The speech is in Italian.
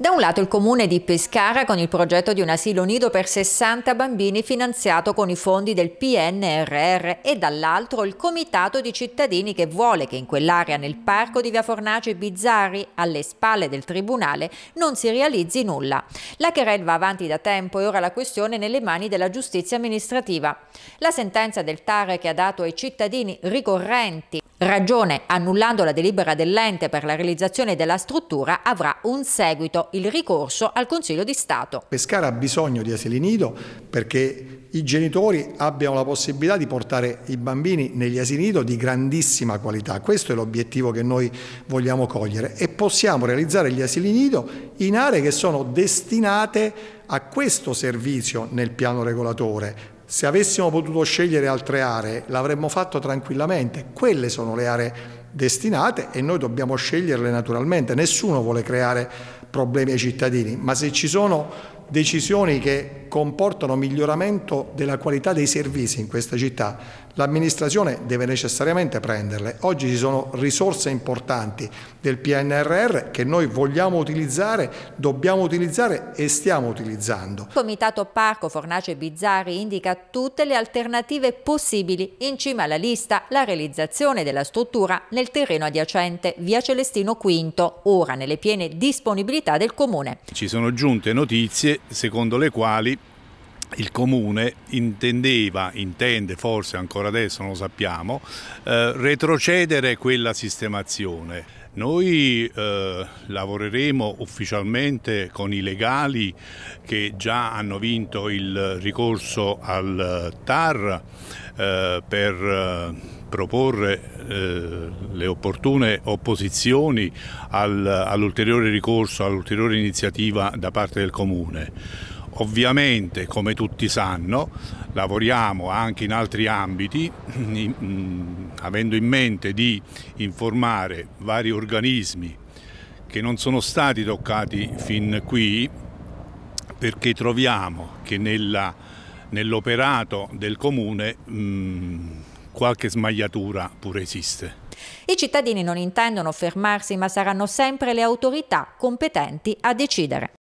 Da un lato il comune di Pescara con il progetto di un asilo nido per 60 bambini finanziato con i fondi del PNRR e dall'altro il comitato di cittadini che vuole che in quell'area nel parco di Via Fornace Bizzarri, alle spalle del tribunale, non si realizzi nulla. La querel va avanti da tempo e ora la questione è nelle mani della giustizia amministrativa. La sentenza del TAR che ha dato ai cittadini ricorrenti ragione annullando la delibera dell'ente per la realizzazione della struttura avrà un seguito il ricorso al Consiglio di Stato. Pescara ha bisogno di asili nido perché i genitori abbiano la possibilità di portare i bambini negli asili nido di grandissima qualità. Questo è l'obiettivo che noi vogliamo cogliere e possiamo realizzare gli asili nido in aree che sono destinate a questo servizio nel piano regolatore, se avessimo potuto scegliere altre aree l'avremmo fatto tranquillamente, quelle sono le aree destinate e noi dobbiamo sceglierle naturalmente, nessuno vuole creare problemi ai cittadini, ma se ci sono decisioni che comportano miglioramento della qualità dei servizi in questa città, l'amministrazione deve necessariamente prenderle. Oggi ci sono risorse importanti del PNRR che noi vogliamo utilizzare, dobbiamo utilizzare e stiamo utilizzando. Il Comitato Parco Fornace Bizzari indica tutte le alternative possibili. In cima alla lista la realizzazione della struttura nel terreno adiacente via Celestino V, ora nelle piene disponibilità del Comune. Ci sono giunte notizie secondo le quali il comune intendeva, intende forse ancora adesso, non lo sappiamo, eh, retrocedere quella sistemazione. Noi eh, lavoreremo ufficialmente con i legali che già hanno vinto il ricorso al TAR eh, per eh, proporre eh, le opportune opposizioni al, all'ulteriore ricorso, all'ulteriore iniziativa da parte del comune. Ovviamente, come tutti sanno, lavoriamo anche in altri ambiti, avendo in mente di informare vari organismi che non sono stati toccati fin qui, perché troviamo che nell'operato del comune mh, qualche smagliatura pure esiste. I cittadini non intendono fermarsi ma saranno sempre le autorità competenti a decidere.